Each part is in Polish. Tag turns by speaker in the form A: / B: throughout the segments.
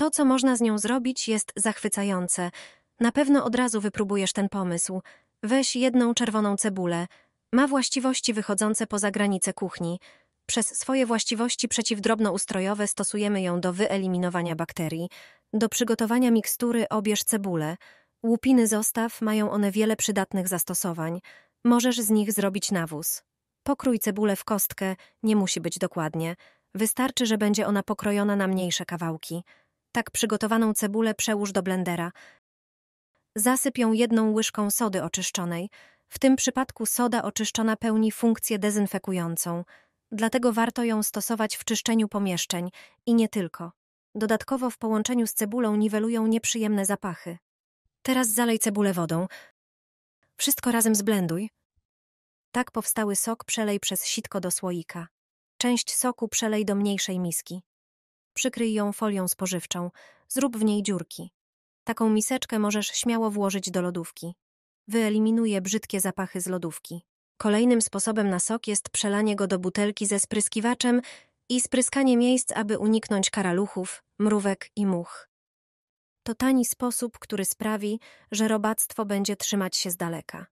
A: To, co można z nią zrobić, jest zachwycające. Na pewno od razu wypróbujesz ten pomysł. Weź jedną czerwoną cebulę. Ma właściwości wychodzące poza granice kuchni. Przez swoje właściwości przeciwdrobnoustrojowe stosujemy ją do wyeliminowania bakterii. Do przygotowania mikstury obierz cebulę. Łupiny zostaw mają one wiele przydatnych zastosowań. Możesz z nich zrobić nawóz. Pokrój cebulę w kostkę, nie musi być dokładnie. Wystarczy, że będzie ona pokrojona na mniejsze kawałki. Tak przygotowaną cebulę przełóż do blendera. Zasyp ją jedną łyżką sody oczyszczonej. W tym przypadku soda oczyszczona pełni funkcję dezynfekującą, dlatego warto ją stosować w czyszczeniu pomieszczeń i nie tylko. Dodatkowo w połączeniu z cebulą niwelują nieprzyjemne zapachy. Teraz zalej cebulę wodą. Wszystko razem zblenduj. Tak powstały sok przelej przez sitko do słoika. Część soku przelej do mniejszej miski przykryj ją folią spożywczą, zrób w niej dziurki. Taką miseczkę możesz śmiało włożyć do lodówki. Wyeliminuje brzydkie zapachy z lodówki. Kolejnym sposobem na sok jest przelanie go do butelki ze spryskiwaczem i spryskanie miejsc, aby uniknąć karaluchów, mrówek i much. To tani sposób, który sprawi, że robactwo będzie trzymać się z daleka.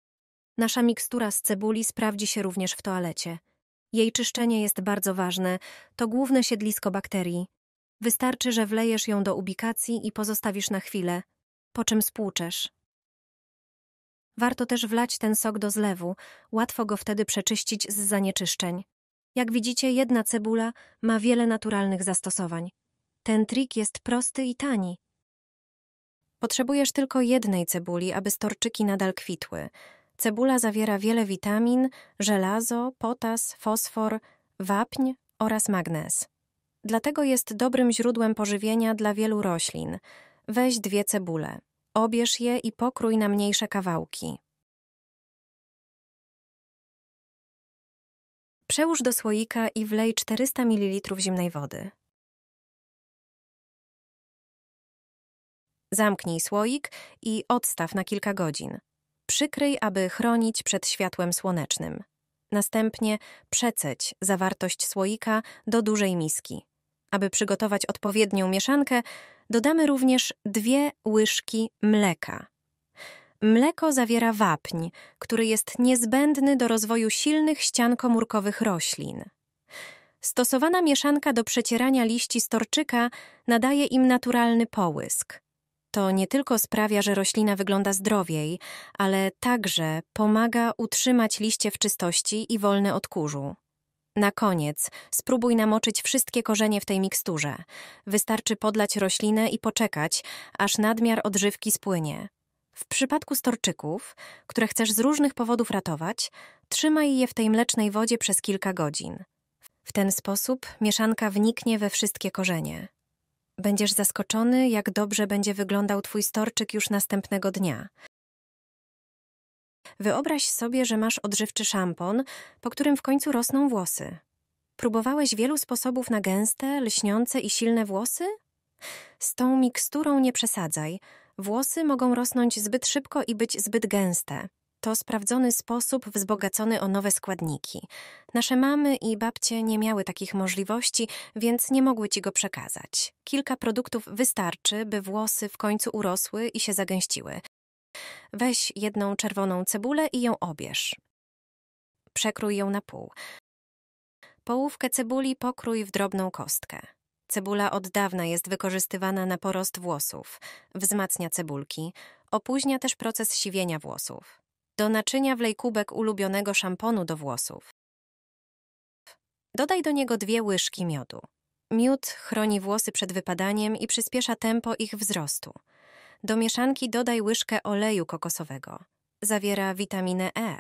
A: Nasza mikstura z cebuli sprawdzi się również w toalecie. Jej czyszczenie jest bardzo ważne, to główne siedlisko bakterii, Wystarczy, że wlejesz ją do ubikacji i pozostawisz na chwilę, po czym spłuczesz. Warto też wlać ten sok do zlewu, łatwo go wtedy przeczyścić z zanieczyszczeń. Jak widzicie, jedna cebula ma wiele naturalnych zastosowań. Ten trik jest prosty i tani. Potrzebujesz tylko jednej cebuli, aby storczyki nadal kwitły. Cebula zawiera wiele witamin, żelazo, potas, fosfor, wapń oraz magnez dlatego jest dobrym źródłem pożywienia dla wielu roślin. Weź dwie cebule, obierz je i pokrój na mniejsze kawałki. Przełóż do słoika i wlej 400 ml zimnej wody. Zamknij słoik i odstaw na kilka godzin. Przykryj, aby chronić przed światłem słonecznym. Następnie przeceć zawartość słoika do dużej miski. Aby przygotować odpowiednią mieszankę, dodamy również dwie łyżki mleka. Mleko zawiera wapń, który jest niezbędny do rozwoju silnych ścian komórkowych roślin. Stosowana mieszanka do przecierania liści storczyka nadaje im naturalny połysk. To nie tylko sprawia, że roślina wygląda zdrowiej, ale także pomaga utrzymać liście w czystości i wolne od kurzu. Na koniec spróbuj namoczyć wszystkie korzenie w tej miksturze. Wystarczy podlać roślinę i poczekać, aż nadmiar odżywki spłynie. W przypadku storczyków, które chcesz z różnych powodów ratować, trzymaj je w tej mlecznej wodzie przez kilka godzin. W ten sposób mieszanka wniknie we wszystkie korzenie. Będziesz zaskoczony, jak dobrze będzie wyglądał twój storczyk już następnego dnia. Wyobraź sobie, że masz odżywczy szampon, po którym w końcu rosną włosy. Próbowałeś wielu sposobów na gęste, lśniące i silne włosy? Z tą miksturą nie przesadzaj. Włosy mogą rosnąć zbyt szybko i być zbyt gęste. To sprawdzony sposób wzbogacony o nowe składniki. Nasze mamy i babcie nie miały takich możliwości, więc nie mogły ci go przekazać. Kilka produktów wystarczy, by włosy w końcu urosły i się zagęściły. Weź jedną czerwoną cebulę i ją obierz. Przekrój ją na pół. Połówkę cebuli pokrój w drobną kostkę. Cebula od dawna jest wykorzystywana na porost włosów, wzmacnia cebulki, opóźnia też proces siwienia włosów. Do naczynia wlej kubek ulubionego szamponu do włosów. Dodaj do niego dwie łyżki miodu. Miód chroni włosy przed wypadaniem i przyspiesza tempo ich wzrostu. Do mieszanki dodaj łyżkę oleju kokosowego. Zawiera witaminę E,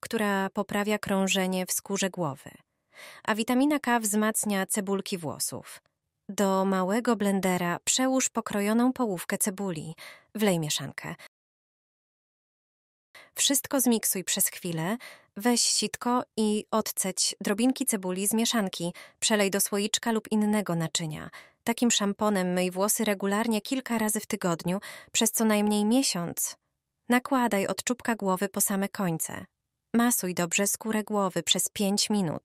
A: która poprawia krążenie w skórze głowy, a witamina K wzmacnia cebulki włosów. Do małego blendera przełóż pokrojoną połówkę cebuli, wlej mieszankę. Wszystko zmiksuj przez chwilę, weź sitko i odceć drobinki cebuli z mieszanki, przelej do słoiczka lub innego naczynia – Takim szamponem myj włosy regularnie kilka razy w tygodniu, przez co najmniej miesiąc. Nakładaj od czubka głowy po same końce. Masuj dobrze skórę głowy przez 5 minut.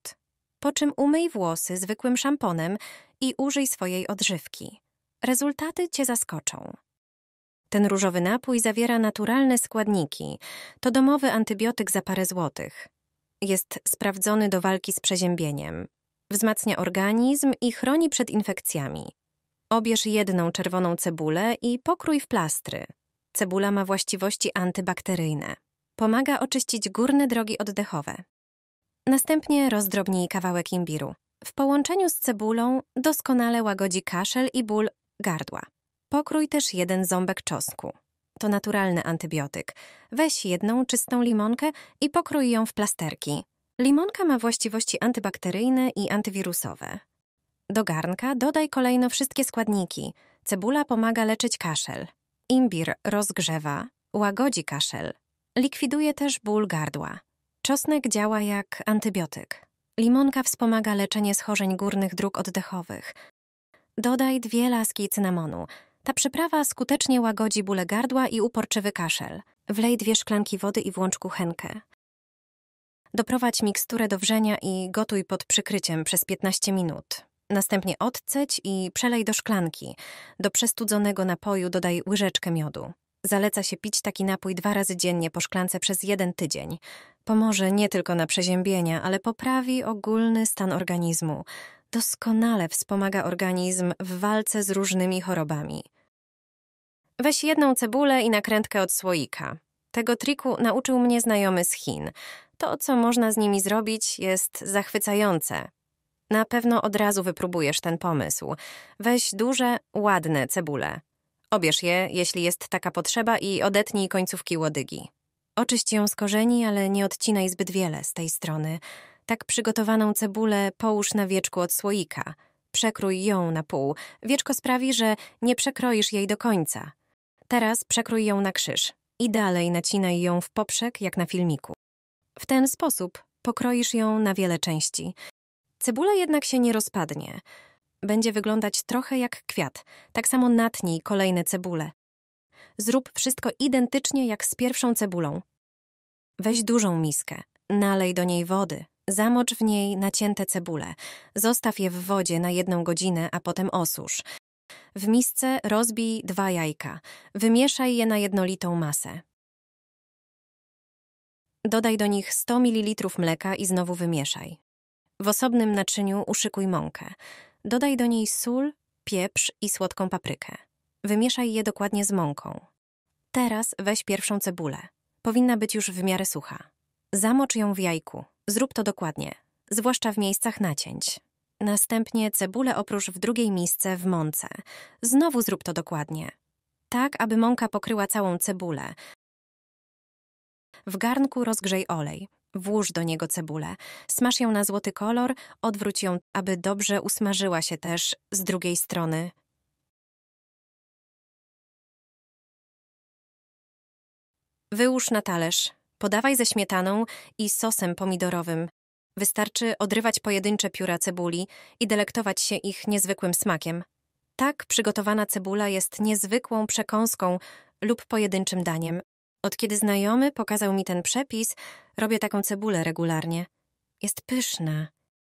A: Po czym umyj włosy zwykłym szamponem i użyj swojej odżywki. Rezultaty cię zaskoczą. Ten różowy napój zawiera naturalne składniki. To domowy antybiotyk za parę złotych. Jest sprawdzony do walki z przeziębieniem. Wzmacnia organizm i chroni przed infekcjami. Obierz jedną czerwoną cebulę i pokrój w plastry. Cebula ma właściwości antybakteryjne. Pomaga oczyścić górne drogi oddechowe. Następnie rozdrobnij kawałek imbiru. W połączeniu z cebulą doskonale łagodzi kaszel i ból gardła. Pokrój też jeden ząbek czosnku. To naturalny antybiotyk. Weź jedną czystą limonkę i pokrój ją w plasterki. Limonka ma właściwości antybakteryjne i antywirusowe. Do garnka dodaj kolejno wszystkie składniki. Cebula pomaga leczyć kaszel. Imbir rozgrzewa, łagodzi kaszel. Likwiduje też ból gardła. Czosnek działa jak antybiotyk. Limonka wspomaga leczenie schorzeń górnych dróg oddechowych. Dodaj dwie laski cynamonu. Ta przyprawa skutecznie łagodzi bóle gardła i uporczywy kaszel. Wlej dwie szklanki wody i włącz kuchenkę. Doprowadź miksturę do wrzenia i gotuj pod przykryciem przez 15 minut. Następnie odceć i przelej do szklanki. Do przestudzonego napoju dodaj łyżeczkę miodu. Zaleca się pić taki napój dwa razy dziennie po szklance przez jeden tydzień. Pomoże nie tylko na przeziębienia, ale poprawi ogólny stan organizmu. Doskonale wspomaga organizm w walce z różnymi chorobami. Weź jedną cebulę i nakrętkę od słoika. Tego triku nauczył mnie znajomy z Chin to, co można z nimi zrobić, jest zachwycające. Na pewno od razu wypróbujesz ten pomysł. Weź duże, ładne cebule. Obierz je, jeśli jest taka potrzeba i odetnij końcówki łodygi. Oczyść ją z korzeni, ale nie odcinaj zbyt wiele z tej strony. Tak przygotowaną cebulę połóż na wieczku od słoika. Przekrój ją na pół. Wieczko sprawi, że nie przekroisz jej do końca. Teraz przekrój ją na krzyż i dalej nacinaj ją w poprzek jak na filmiku. W ten sposób pokroisz ją na wiele części. Cebula jednak się nie rozpadnie. Będzie wyglądać trochę jak kwiat. Tak samo natnij kolejne cebule. Zrób wszystko identycznie jak z pierwszą cebulą. Weź dużą miskę, nalej do niej wody, zamocz w niej nacięte cebule, zostaw je w wodzie na jedną godzinę, a potem osusz. W misce rozbij dwa jajka, wymieszaj je na jednolitą masę. Dodaj do nich 100 ml mleka i znowu wymieszaj. W osobnym naczyniu uszykuj mąkę. Dodaj do niej sól, pieprz i słodką paprykę. Wymieszaj je dokładnie z mąką. Teraz weź pierwszą cebulę. Powinna być już w miarę sucha. Zamocz ją w jajku. Zrób to dokładnie, zwłaszcza w miejscach nacięć. Następnie cebulę oprócz w drugiej misce w mące. Znowu zrób to dokładnie. Tak, aby mąka pokryła całą cebulę, w garnku rozgrzej olej. Włóż do niego cebulę, smaż ją na złoty kolor, odwróć ją, aby dobrze usmażyła się też z drugiej strony. Wyłóż na talerz. Podawaj ze śmietaną i sosem pomidorowym. Wystarczy odrywać pojedyncze pióra cebuli i delektować się ich niezwykłym smakiem. Tak przygotowana cebula jest niezwykłą przekąską lub pojedynczym daniem, od kiedy znajomy pokazał mi ten przepis, robię taką cebulę regularnie. Jest pyszna.